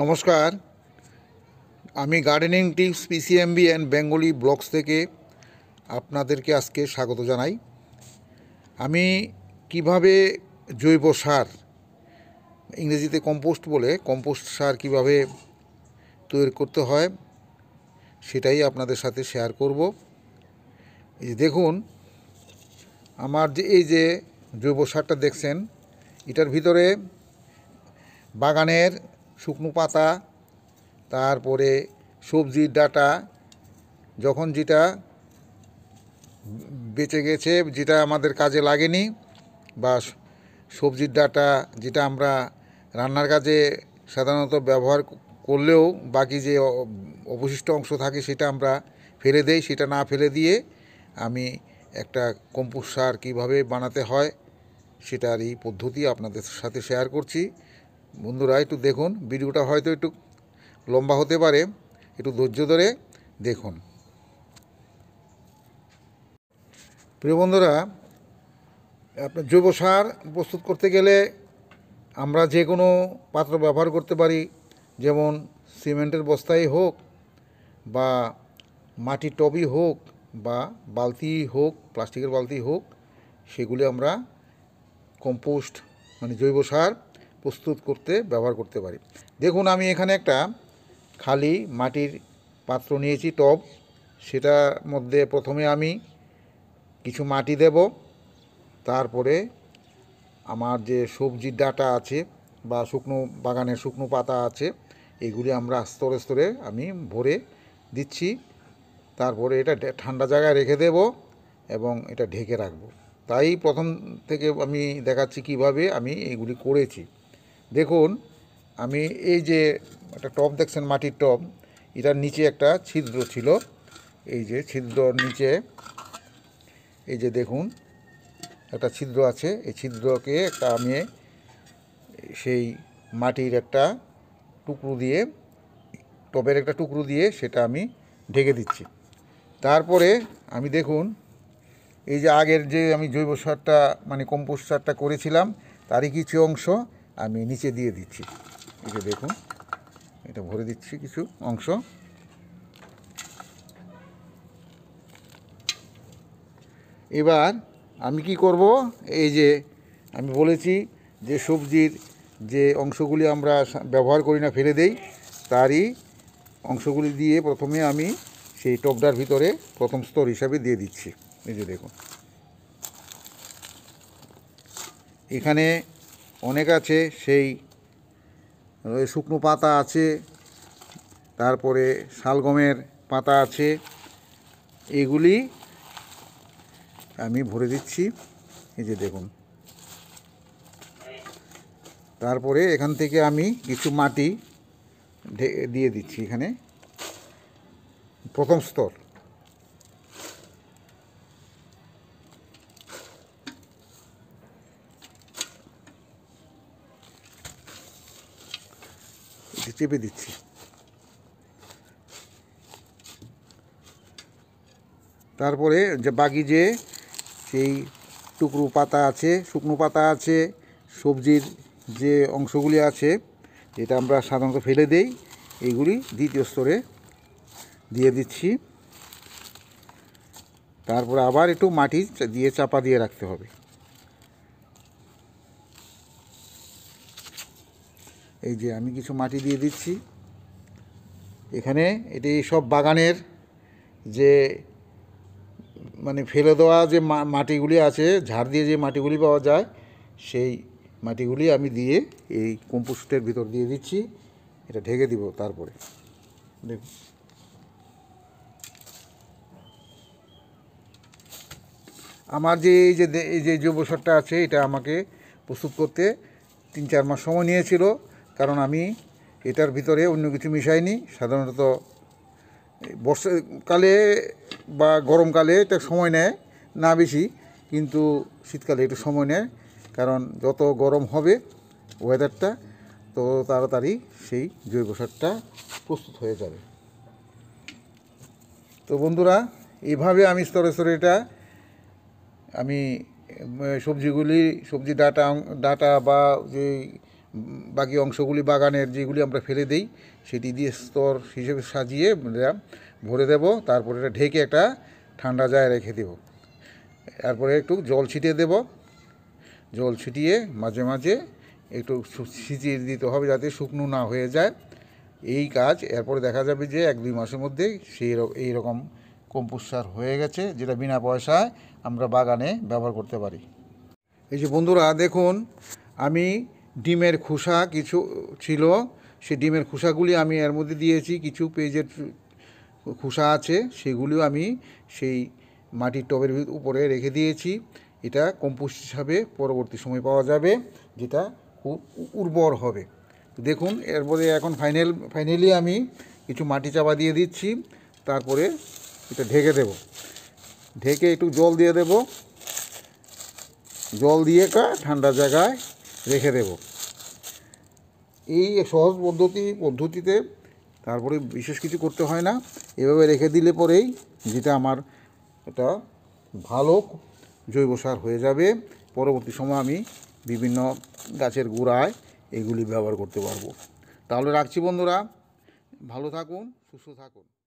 নমস্কার আমি gardening tips PCMB and Bengali blogs থেকে আপনাদেরকে আজকে স্বাগত জানাই আমি কিভাবে জৈব সার ইংরেজিতে কম্পোস্ট বলে কম্পোস্ট সার কিভাবে তৈরি করতে হয় সেটাই আপনাদের সাথে শেয়ার করব এই দেখুন আমার যে এই যে জৈব সারটা দেখছেন এটার ভিতরে বাগানের শুকনো পাতা তারপরে সবজির ডাটা যখন যেটা বেঁচে গেছে যেটা আমাদের কাজে লাগেনি বা সবজির ডাটা যেটা আমরা রান্নার কাজে সাধারণত ব্যবহার করলেও বাকি যে অবশিষ্ট অংশ থাকে সেটা আমরা ফেলে দেই সেটা না ফেলে দিয়ে আমি একটা কম্পোস্ট সার কীভাবে বানাতে হয় সেটার এই পদ্ধতি আপনাদের সাথে শেয়ার করছি বন্ধুরা একটু দেখুন ভিডিওটা হয়তো একটু লম্বা হতে পারে একটু ধৈর্য ধরে দেখুন প্রিয় বন্ধুরা আপনার জৈব সার প্রস্তুত করতে গেলে আমরা যে কোনো পাত্র ব্যবহার করতে পারি যেমন সিমেন্টের বস্তাই হোক বা মাটির টবই হোক বা বালতি হোক প্লাস্টিকের বালতি হোক সেগুলি আমরা কম্পোস্ট মানে জৈব সার প্রস্তুত করতে ব্যবহার করতে পারি দেখুন আমি এখানে একটা খালি মাটির পাত্র নিয়েছি টব সেটার মধ্যে প্রথমে আমি কিছু মাটি দেব তারপরে আমার যে সবজির ডাটা আছে বা শুকনো বাগানের শুকনো পাতা আছে এগুলি আমরা স্তরে স্তরে আমি ভরে দিচ্ছি তারপরে এটা ঠান্ডা জায়গায় রেখে দেব এবং এটা ঢেকে রাখব তাই প্রথম থেকে আমি দেখাচ্ছি কিভাবে আমি এগুলি করেছি দেখুন আমি এই যে একটা টপ দেখছেন মাটির টপ এটার নিচে একটা ছিদ্র ছিল এই যে ছিদ্রর নিচে এই যে দেখুন একটা ছিদ্র আছে এই ছিদ্রকে একটা আমি সেই মাটির একটা টুকরো দিয়ে টবের একটা টুকরো দিয়ে সেটা আমি ঢেকে দিচ্ছি তারপরে আমি দেখুন এই যে আগের যে আমি জৈব সারটা মানে কম্পোস্ট সারটা করেছিলাম তারই কিছু অংশ আমি নিচে দিয়ে দিচ্ছি এই যে দেখুন এটা ভরে দিচ্ছি কিছু অংশ এবার আমি কি করব এই যে আমি বলেছি যে সবজির যে অংশগুলি আমরা ব্যবহার করি না ফেলে দেই তারই অংশগুলি দিয়ে প্রথমে আমি সেই টপডার ভিতরে প্রথম স্তর হিসাবে দিয়ে দিচ্ছি এই যে দেখুন এখানে অনেক আছে সেই শুকনো পাতা আছে তারপরে শালগমের পাতা আছে এগুলি আমি ভরে দিচ্ছি এই যে দেখুন তারপরে এখান থেকে আমি কিছু মাটি দিয়ে দিচ্ছি এখানে প্রথম স্তর দিচ্ছি চেপে দিচ্ছি তারপরে যে বাকি যে সেই টুকরো পাতা আছে শুকনো পাতা আছে সবজির যে অংশগুলি আছে এটা আমরা সাধারণত ফেলে দেই এইগুলি দ্বিতীয় স্তরে দিয়ে দিচ্ছি তারপরে আবার একটু মাটি দিয়ে চাপা দিয়ে রাখতে হবে এই যে আমি কিছু মাটি দিয়ে দিচ্ছি এখানে এটি সব বাগানের যে মানে ফেলে দেওয়া যে মাটিগুলি আছে ঝাড় দিয়ে যে মাটিগুলি পাওয়া যায় সেই মাটিগুলি আমি দিয়ে এই কম্পোস্টের ভিতর দিয়ে দিচ্ছি এটা ঢেকে দিব তারপরে দেখুন আমার যে এই যে এই যে জৈব সারটা আছে এটা আমাকে প্রস্তুত করতে তিন চার মাস সময় নিয়েছিল কারণ আমি এটার ভিতরে অন্য কিছু মিশাইনি সাধারণত বর্ষাকালে বা গরমকালে এটা সময় নেয় না বেশি কিন্তু শীতকালে একটু সময় নেয় কারণ যত গরম হবে ওয়েদারটা তো তাড়াতাড়ি সেই জৈব সারটা প্রস্তুত হয়ে যাবে তো বন্ধুরা এইভাবে আমি স্তরে স্তরে এটা আমি সবজিগুলি সবজি ডাটা ডাটা বা যে বাকি অংশগুলি বাগানের যেগুলি আমরা ফেলে দেই সেটি দিয়ে স্তর হিসেবে সাজিয়ে ভরে দেব তারপরে এটা ঢেকে একটা ঠান্ডা জায়গায় রেখে দেব তারপরে একটু জল ছিটিয়ে দেব জল ছিটিয়ে মাঝে মাঝে একটু সিজিয়ে দিতে হবে যাতে শুকনো না হয়ে যায় এই কাজ এরপরে দেখা যাবে যে এক দুই মাসের মধ্যে সেই এই রকম কম্পোস্ট সার হয়ে গেছে যেটা বিনা পয়সায় আমরা বাগানে ব্যবহার করতে পারি এই যে বন্ধুরা দেখুন আমি ডিমের খোসা কিছু ছিল সে ডিমের খোসাগুলি আমি এর মধ্যে দিয়েছি কিছু পেজের খোসা আছে সেগুলিও আমি সেই মাটির টবের উপরে রেখে দিয়েছি এটা কম্পোস্ট হিসাবে পরবর্তী সময় পাওয়া যাবে যেটা খুব উর্বর হবে দেখুন এরপরে এখন ফাইনাল ফাইনালি আমি কিছু মাটি চাপা দিয়ে দিচ্ছি তারপরে এটা ঢেকে দেব ঢেকে একটু জল দিয়ে দেব জল দিয়ে কা ঠান্ডা জায়গায় রেখে দেব এই সহজ পদ্ধতি পদ্ধতিতে তারপরে বিশেষ কিছু করতে হয় না এভাবে রেখে দিলে পরেই যেটা আমার এটা ভালো জৈব সার হয়ে যাবে পরবর্তী সময় আমি বিভিন্ন গাছের গোড়ায় এগুলি ব্যবহার করতে পারবো তাহলে রাখছি বন্ধুরা ভালো থাকুন সুস্থ থাকুন